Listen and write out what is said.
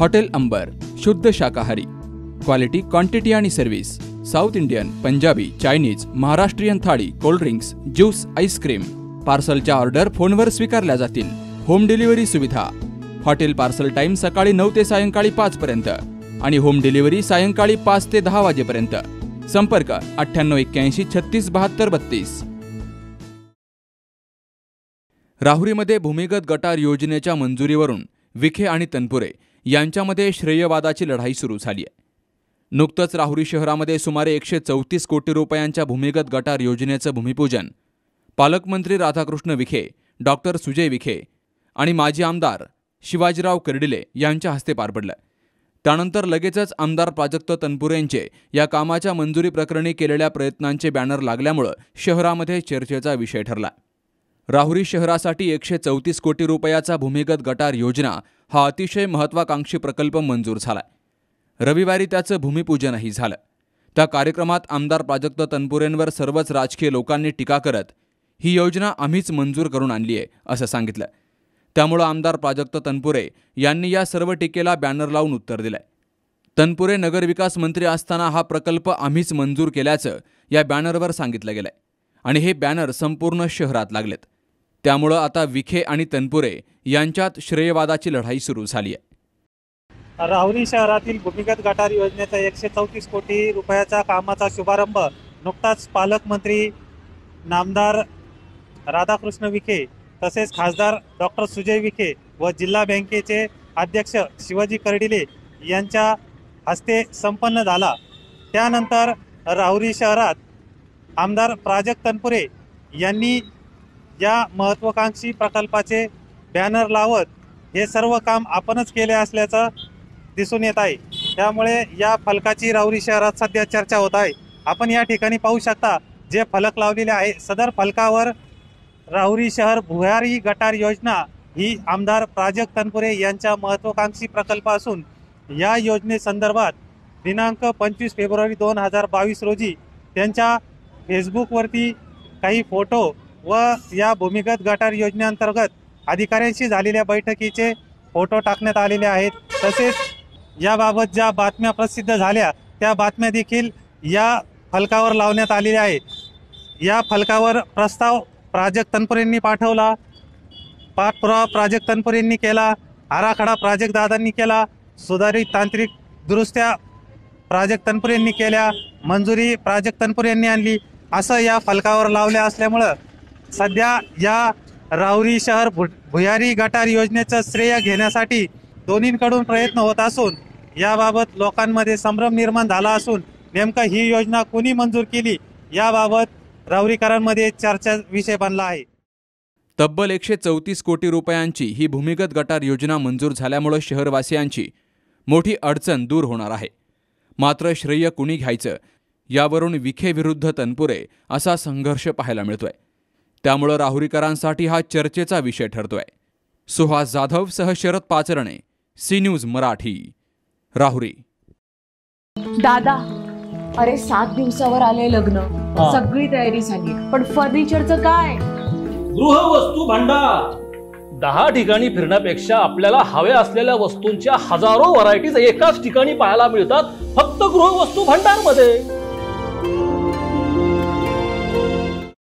hotel Ambar शुद्ध शाकाहारी quality quantity आणि service south Indian Punjabi Chinese Maharashtrian thali cold drinks juice ice cream पार्सलच्या ऑर्डर फोनवर स्वीकारल्या जातील होम डिलिव्हरी सुविधा हॉटेल पार्सल टाइम सकाळी नऊ ते सायंकाळी पाचपर्यंत आणि होम डिलिव्हरी सायंकाळी पाच ते दहा वाजेपर्यंत संपर्क अठ्ठ्याण्णव एक्क्याऐंशी छत्तीस बहात्तर बत्तीस राहुरीमध्ये भूमिगत गटार योजनेच्या मंजुरीवरून विखे आणि तनपुरे यांच्यामध्ये श्रेयवादाची लढाई सुरू झाली आहे नुकतंच राहुरी शहरामध्ये सुमारे एकशे चौतीस कोटी रुपयांच्या भूमिगत गटार योजनेचं भूमिपूजन पालकमंत्री राधाकृष्ण विखे डॉक्टर सुजय विखे आणि माजी आमदार शिवाजीराव कर्डिले यांच्या हस्ते पार पडलं त्यानंतर लगेचच आमदार प्राजक्त तनपुरे यांचे या कामाच्या मंजुरी प्रकरणी केलेल्या प्रयत्नांचे बॅनर लागल्यामुळं शहरामध्ये चर्चेचा विषय ठरला राहुरी शहरासाठी एकशे चौतीस कोटी रुपयाचा भूमिगत गटार योजना हा अतिशय महत्त्वाकांक्षी प्रकल्प मंजूर झाला रविवारी त्याचं भूमिपूजनही झालं त्या कार्यक्रमात आमदार प्राजक्त तनपुरेंवर सर्वच राजकीय लोकांनी टीका करत ही योजना आम्हीच मंजूर करून आणली आहे असं सांगितलं त्यामुळं आमदार प्राजक्त तनपुरे यांनी या सर्व टीकेला बॅनर लावून उत्तर दिलंय तनपुरे नगरविकास मंत्री असताना हा प्रकल्प आम्हीच मंजूर केल्याचं या बॅनरवर सांगितलं गेलंय आणि हे बॅनर संपूर्ण शहरात लागलेत त्यामुळं आता विखे आणि तनपुरे यांच्यात श्रेयवादाची लढाई सुरू झाली आहे राहुरी शहरातील भूमिगत गटार योजनेचा एकशे चौतीस कोटी रुपयाचा कामाचा शुभारंभ नुकताच पालकमंत्री नामदार राधाकृष्ण विखे तसेच खासदार डॉक्टर सुजय विखे व जिल्हा बँकेचे अध्यक्ष शिवाजी कर्डिले यांच्या हस्ते संपन्न झाला त्यानंतर राहुरी शहरात आमदार प्राजक्त तनपुरे यांनी या महत्त्वाकांक्षी प्रकल्पाचे बॅनर लावत हे सर्व काम आपणच केले असल्याचं दिसून येत आहे त्यामुळे या फलकाची राऊरी शहरात सध्या चर्चा होत आहे आपण या ठिकाणी पाहू शकता जे फलक लावलेले आहे सदर फलकावर राहुरी शहर भुयारी गटार योजना ही आमदार प्राजक्त तनपुरे यांच्या महत्त्वाकांक्षी प्रकल्प असून या योजनेसंदर्भात दिनांक पंचवीस फेब्रुवारी दोन हजार बावीस रोजी त्यांच्या फेसबुकवरती काही फोटो व या भूमिगत गटार योजनेअंतर्गत अधिकाऱ्यांशी झालेल्या बैठकीचे फोटो टाकण्यात आलेले आहेत तसेच याबाबत ज्या बातम्या प्रसिद्ध झाल्या त्या बातम्या देखील या फलकावर लावण्यात आलेल्या आहेत या फलकावर प्रस्ताव प्राजक्त तनपुरेंनी पाठवला पाठपुरावा प्राजक्त तनपुरेंनी केला आराखडा प्राजक्त दादांनी केला सुधारित तांत्रिक दुरुस्त्या प्राजक्त तनपुरेंनी केल्या मंजुरी प्राजक्त यांनी आणली असं या फलकावर लावल्या असल्यामुळं सध्या या राहुरी शहर भुयारी गटार योजनेचं श्रेय घेण्यासाठी दोन्हीकडून प्रयत्न होत असून याबाबत लोकांमध्ये संभ्रम निर्माण झाला असून नेमकं ही योजना कोणी मंजूर केली याबाबत राहुरीकरांमध्ये चर्चा विषय बनला आहे तब्बल एकशे चौतीस कोटी रुपयांची ही भूमिगत गटार योजना मंजूर झाल्यामुळं शहरवासियांची मोठी अडचण दूर होणार आहे मात्र श्रेय कुणी घ्यायचं यावरून विखे विरुद्ध तनपुरे असा संघर्ष पाहायला मिळतोय त्यामुळं राहुरीकरांसाठी हा चर्चेचा विषय ठरतोय सुहास जाधव सह शरद पाचरणे सी न्यूज मराठी राहुरी दादा अरे सात दिवसावर आले लग्न सगळी तयारी झाली पण फर्निचरचं काय गृह वस्तू भांडार दहा ठिकाणी फिरण्यापेक्षा आपल्याला हवे असलेल्या वस्तूंच्या हजारो व्हरायटीज एकाच ठिकाणी पाहायला मिळतात फक्त गृहवस्तू भांडार मध्ये